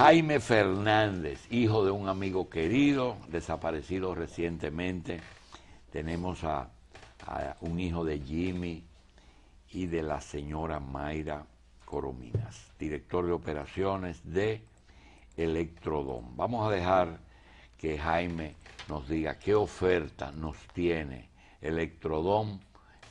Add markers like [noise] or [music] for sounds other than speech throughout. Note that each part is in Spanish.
Jaime Fernández, hijo de un amigo querido, desaparecido recientemente. Tenemos a, un hijo de Jimmy y de la señora Mayra Corominas, director de operaciones de Electrodom. Vamos a dejar que Jaime nos diga qué oferta nos tiene Electrodom,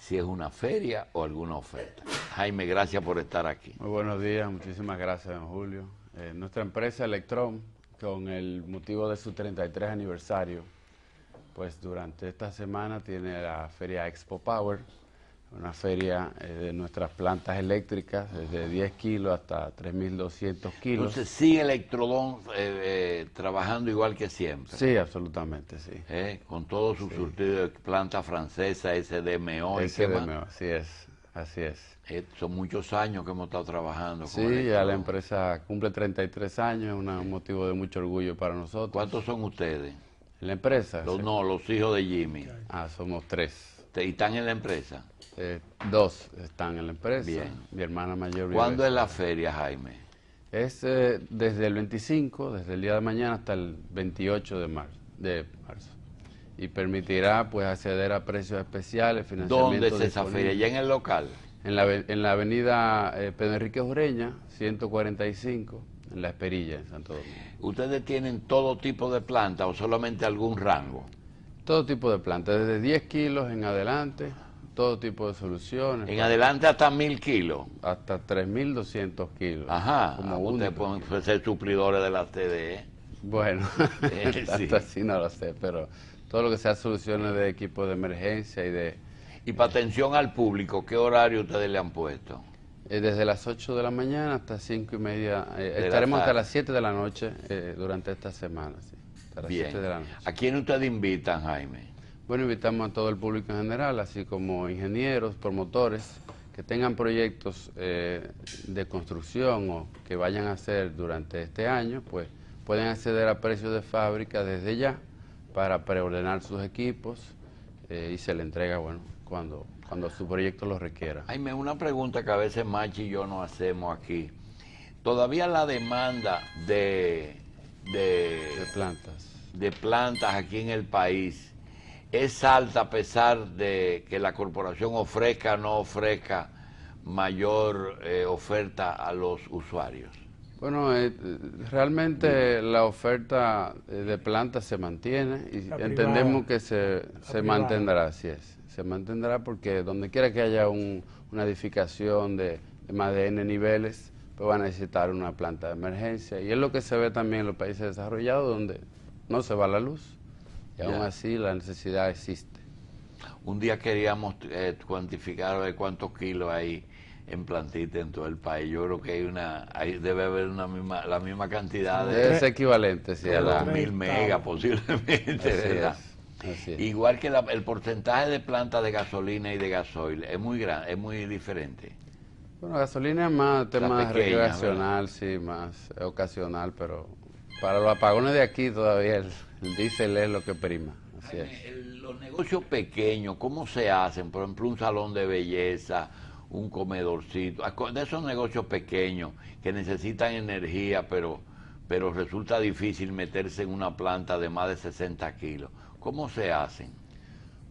si es una feria o alguna oferta. Jaime, gracias por estar aquí. Muy buenos días, muchísimas gracias, don Julio. Eh, nuestra empresa Electron, con el motivo de su 33 aniversario, pues durante esta semana tiene la feria Expo Power, una feria eh, de nuestras plantas eléctricas, desde 10 kilos hasta 3.200 kilos. Entonces sigue Electrodón eh, eh, trabajando igual que siempre. Sí, absolutamente, sí. Con todo su surtido de planta francesa, SDMO. SDMO, así es. Así es. Eh, son muchos años que hemos estado trabajando. Sí, ya la empresa cumple 33 años, es un motivo de mucho orgullo para nosotros. ¿Cuántos son ustedes? ¿En la empresa? No, los hijos de Jimmy. Ah, somos tres. ¿Y están en la empresa? Eh, dos están en la empresa. Mi hermana mayor. ¿Cuándo es la feria, Jaime? Es eh, desde el 25, desde el día de mañana hasta el 28 de marzo. De marzo y permitirá pues acceder a precios especiales, financiamiento ¿Dónde se desafía? ¿Ya en el local? En la, en la avenida eh, Pedro Enrique Ureña, 145, en La Esperilla, en Santo Domingo. ¿Ustedes tienen todo tipo de planta o solamente algún rango? Todo tipo de planta, desde 10 kilos en adelante, todo tipo de soluciones. ¿En adelante hasta 1.000 kilos? Hasta 3.200 kilos. Ajá, como ah, ustedes pueden ser suplidores de la TDE. Bueno, [laughs] tanto así no lo sé, pero todo lo que sea soluciones de equipo de emergencia y de... Y para atención al público, ¿qué horario ustedes le han puesto? Eh, desde las 8 de la mañana hasta 5 y media, eh, estaremos hasta las 7 de la noche eh, durante esta semana. Sí, hasta de la noche. ¿A quién ustedes invitan, Jaime? Bueno, invitamos a todo el público en general, así como ingenieros, promotores, que tengan proyectos de construcción o que vayan a hacer durante este año, pues pueden acceder a precios de fábrica desde ya para preordenar sus equipos eh, y se le entrega, bueno, cuando, cuando su proyecto lo requiera. Hay una pregunta que a veces Machi y yo no hacemos aquí. Todavía la demanda de, plantas de plantas aquí en el país es alta a pesar de que la corporación ofrezca o no ofrezca mayor eh, oferta a los usuarios. Bueno, eh, realmente la oferta eh, de plantas se mantiene y entendemos que se, mantendrá, así es. Se mantendrá porque donde quiera que haya una edificación de, más de N niveles, pues va a necesitar una planta de emergencia. Y es lo que se ve también en los países desarrollados donde no se va la luz y aún así la necesidad existe. Un día queríamos eh, cuantificar cuántos kilos hay en plantita en todo el país. Yo creo que hay una, debe haber una misma, la misma cantidad de... Es equivalente, sí, a la... Mil megas posiblemente, Igual que el porcentaje de plantas de gasolina y de gasoil es muy grande, es muy diferente. Bueno, gasolina es más tema sí, más ocasional, pero para los apagones de aquí todavía el, diésel es lo que prima. los negocios pequeños, ¿cómo se hacen? Por ejemplo, un salón de belleza, un comedorcito, ah, de esos negocios pequeños que necesitan energía, pero, pero resulta difícil meterse en una planta de más de 60 kilos. ¿Cómo se hacen?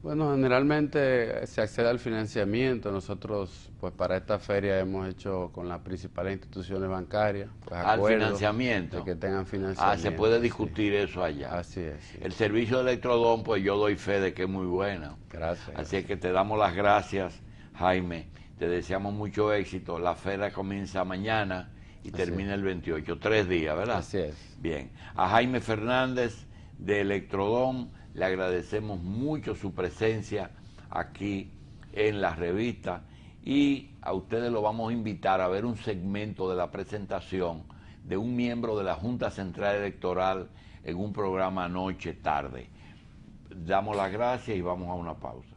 Bueno, generalmente se accede al financiamiento. Nosotros, pues para esta feria hemos hecho con las principales instituciones bancarias. Pues, al financiamiento. que tengan financiamiento. Ah, se puede discutir eso allá. Así es. El servicio de Electrodón, pues yo doy fe de que es muy bueno. Gracias. Así es que te damos las gracias, Jaime. Te deseamos mucho éxito. La feria comienza mañana y termina el 28. Tres días, ¿verdad? Así es. Bien. A Jaime Fernández de Electrodón le agradecemos mucho su presencia aquí en la revista y a ustedes lo vamos a invitar a ver un segmento de la presentación de un miembro de la Junta Central Electoral en un programa noche tarde. Damos las gracias y vamos a una pausa.